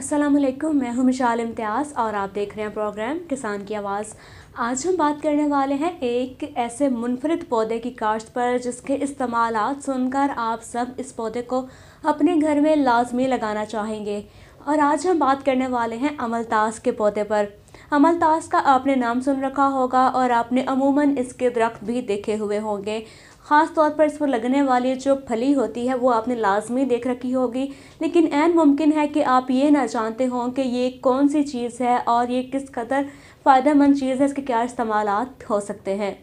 अस्सलाम वालेकुम मैं हूं मिशाल इम्तियाज़ और आप देख रहे हैं प्रोग्राम किसान की आवाज़ आज हम बात करने वाले हैं एक ऐसे मुनफरद पौधे की काश्त पर जिसके इस्तेमाल सुनकर आप सब इस पौधे को अपने घर में लाजमी लगाना चाहेंगे और आज हम बात करने वाले हैं अमलतास के पौधे पर अमलतास का आपने नाम सुन रखा होगा और आपने अमूमन इसके दरख्त भी देखे हुए होंगे ख़ास तौर पर इस पर लगने वाली जो फली होती है वो आपने लाजमी देख रखी होगी लेकिन एन मुमकिन है कि आप ये ना जानते हों कि ये कौन सी चीज़ है और ये किस कदर फ़ायदेमंद चीज़ है इसके क्या इस्तेमाल हो सकते हैं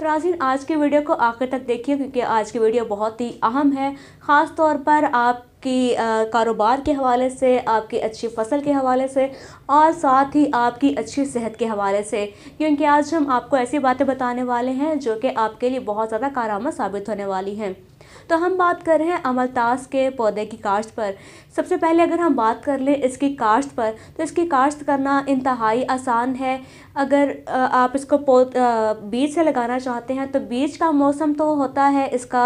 तो नाजिन आज की वीडियो को आखिर तक देखिए क्योंकि आज की वीडियो बहुत ही अहम है ख़ास तौर पर आप आपकी कारोबार के हवाले से आपकी अच्छी फसल के हवाले से और साथ ही आपकी अच्छी सेहत के हवाले से क्योंकि आज हम आपको ऐसी बातें बताने वाले हैं जो कि आपके लिए बहुत ज़्यादा कारामद साबित होने वाली हैं तो हम बात कर रहे हैं अमलतास के पौधे की काश्त पर सबसे पहले अगर हम बात कर लें इसकी काश्त पर तो इसकी काश्त करना इंतहाई आसान है अगर आप इसको बीज से लगाना चाहते हैं तो बीज का मौसम तो होता है इसका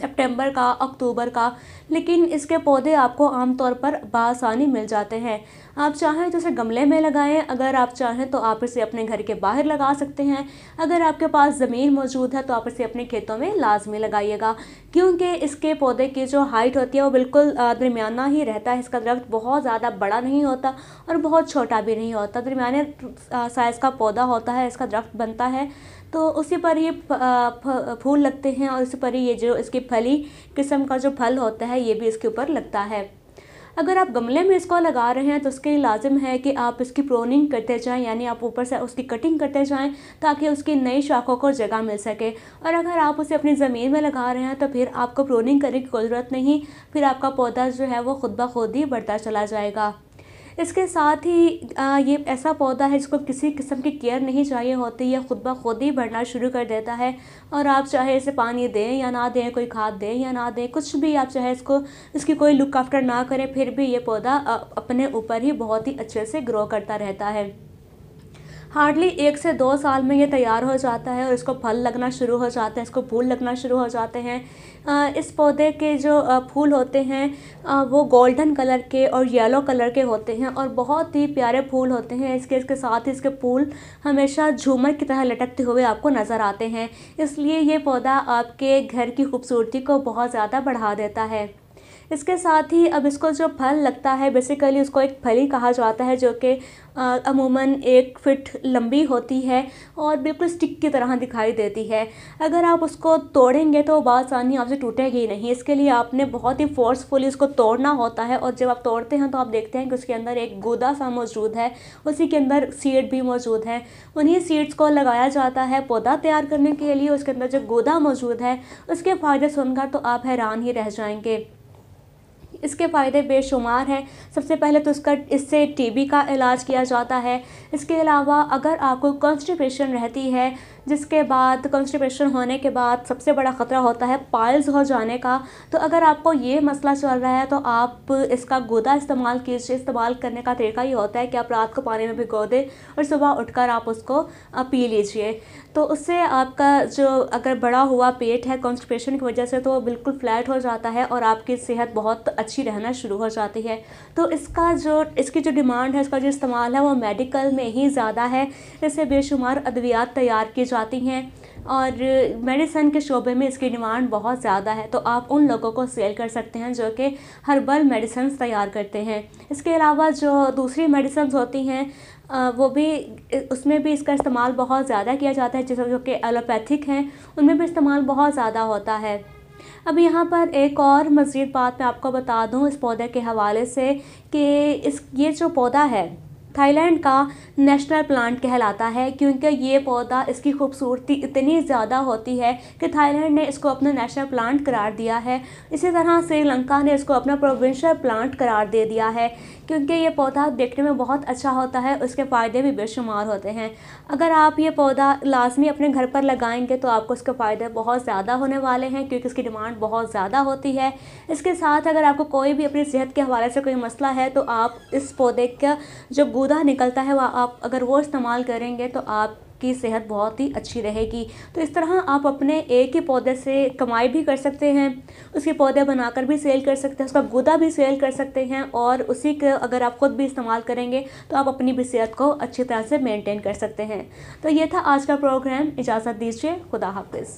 सितंबर का अक्टूबर का लेकिन इसके पौधे आपको आमतौर पर बासानी मिल जाते हैं आप चाहें तो इसे गमले में लगाएं अगर आप चाहें तो आप इसे अपने घर के बाहर लगा सकते हैं अगर आपके पास ज़मीन मौजूद है तो आप इसे अपने खेतों में लाजमी लगाइएगा क्योंकि इसके पौधे की जो हाइट होती है वो बिल्कुल दरमियाना ही रहता है इसका दरख्त बहुत ज़्यादा बड़ा नहीं होता और बहुत छोटा भी नहीं होता दरमियाने साइज़ का पौधा होता है इसका दरख्त बनता है तो उसी पर ये फूल लगते हैं और उसी पर ये जो इसकी फली किस्म का जो फल होता है ये भी इसके ऊपर लगता है अगर आप गमले में इसको लगा रहे हैं तो उसके लिए लाजिम है कि आप इसकी प्रोनिंग करते जाएं यानी आप ऊपर से उसकी कटिंग करते जाएं ताकि उसकी नई शाखों को जगह मिल सके और अगर आप उसे अपनी ज़मीन में लगा रहे हैं तो फिर आपको प्रोनिंग करने की ज़रूरत नहीं फिर आपका पौधा जो है वो खुद ब खुद ही बढ़ता चला जाएगा इसके साथ ही आ, ये ऐसा पौधा है जिसको किसी किस्म की केयर नहीं चाहिए होती यह खुद ब खुद ही बढ़ना शुरू कर देता है और आप चाहे इसे पानी दें या ना दें कोई खाद दें या ना दें कुछ भी आप चाहे इसको इसकी कोई लुक आफ्टर ना करें फिर भी ये पौधा अपने ऊपर ही बहुत ही अच्छे से ग्रो करता रहता है हार्डली एक से दो साल में ये तैयार हो जाता है और इसको फल लगना शुरू हो जाते हैं इसको फूल लगना शुरू हो जाते हैं इस पौधे के जो फूल होते हैं वो गोल्डन कलर के और येलो कलर के होते हैं और बहुत ही प्यारे फूल होते हैं इसके इसके साथ ही इसके फूल हमेशा झूमर की तरह लटकते हुए आपको नज़र आते हैं इसलिए ये पौधा आपके घर की खूबसूरती को बहुत ज़्यादा बढ़ा देता है इसके साथ ही अब इसको जो फल लगता है बेसिकली उसको एक फली कहा जाता है जो कि अमूमन एक फिट लंबी होती है और बिल्कुल स्टिक की तरह दिखाई देती है अगर आप उसको तोड़ेंगे तो बासानी आपसे टूटेगी नहीं इसके लिए आपने बहुत ही फोर्सफुली इसको तोड़ना होता है और जब आप तोड़ते हैं तो आप देखते हैं कि उसके अंदर एक गूदा सा मौजूद है उसी के अंदर सीड भी मौजूद है उन्हीं सीड्स को लगाया जाता है पौधा तैयार करने के लिए उसके अंदर जो गूदा मौजूद है उसके फ़ायदे सुनकर तो आप हैरान ही रह जाएंगे इसके फ़ायदे बेशुमार हैं सबसे पहले तो इसका इससे टीबी का इलाज किया जाता है इसके अलावा अगर आपको कॉन्स्टिपेशन रहती है जिसके बाद कॉन्स्टिपेशन होने के बाद सबसे बड़ा ख़तरा होता है पाइल्स हो जाने का तो अगर आपको ये मसला चल रहा है तो आप इसका गोदा इस्तेमाल कीजिए इस्तेमाल करने का तरीका ये होता है कि आप रात को पानी में भिगो दें और सुबह उठकर आप उसको पी लीजिए तो उससे आपका जो अगर बड़ा हुआ पेट है कॉन्स्टिपेशन की वजह से तो बिल्कुल फ्लैट हो जाता है और आपकी सेहत बहुत अच्छी रहना शुरू हो जाती है तो इसका जो इसकी जो डिमांड है इसका जो इस्तेमाल है वो मेडिकल में ही ज़्यादा है इससे बेशुमार अद्वियात तैयार की जाती हैं और मेडिसन के शोबे में इसकी डिमांड बहुत ज़्यादा है तो आप उन लोगों को सेल कर सकते हैं जो कि हर्बल मेडिसन तैयार करते हैं इसके अलावा जो दूसरी मेडिसन होती हैं वो भी उसमें भी इसका इस्तेमाल बहुत ज़्यादा किया जाता है जैसे जो कि एलोपैथिक हैं उनमें भी इस्तेमाल बहुत ज़्यादा होता है अब यहाँ पर एक और मज़ीद बात मैं आपको बता दूँ इस पौधे के हवाले से कि इस ये जो पौधा है थाईलैंड का नेशनल प्लांट कहलाता है क्योंकि ये पौधा इसकी खूबसूरती इतनी ज़्यादा होती है कि थाईलैंड ने इसको अपना नेशनल प्लांट करार दिया है इसी तरह श्रीलंका ने इसको अपना प्रोविंशल प्लांट करार दे दिया है क्योंकि ये पौधा देखने में बहुत अच्छा होता है उसके फ़ायदे भी बेशुमार होते हैं अगर आप ये पौधा लाजमी अपने घर पर लगाएंगे तो आपको इसके फ़ायदे बहुत ज़्यादा होने वाले हैं क्योंकि इसकी डिमांड बहुत ज़्यादा होती है इसके साथ अगर आपको कोई भी अपनी सेहत के हवाले से कोई मसला है तो आप इस पौधे का जो गूदा निकलता है वह आप अगर वो इस्तेमाल करेंगे तो आप की सेहत बहुत ही अच्छी रहेगी तो इस तरह आप अपने एक ही पौधे से कमाई भी कर सकते हैं उसके पौधे बनाकर भी सेल कर सकते हैं उसका गुदा भी सेल कर सकते हैं और उसी के अगर आप ख़ुद भी इस्तेमाल करेंगे तो आप अपनी भी सेहत को अच्छी तरह से मेनटेन कर सकते हैं तो ये था आज का प्रोग्राम इजाज़त दीजिए खुदा हाफिज़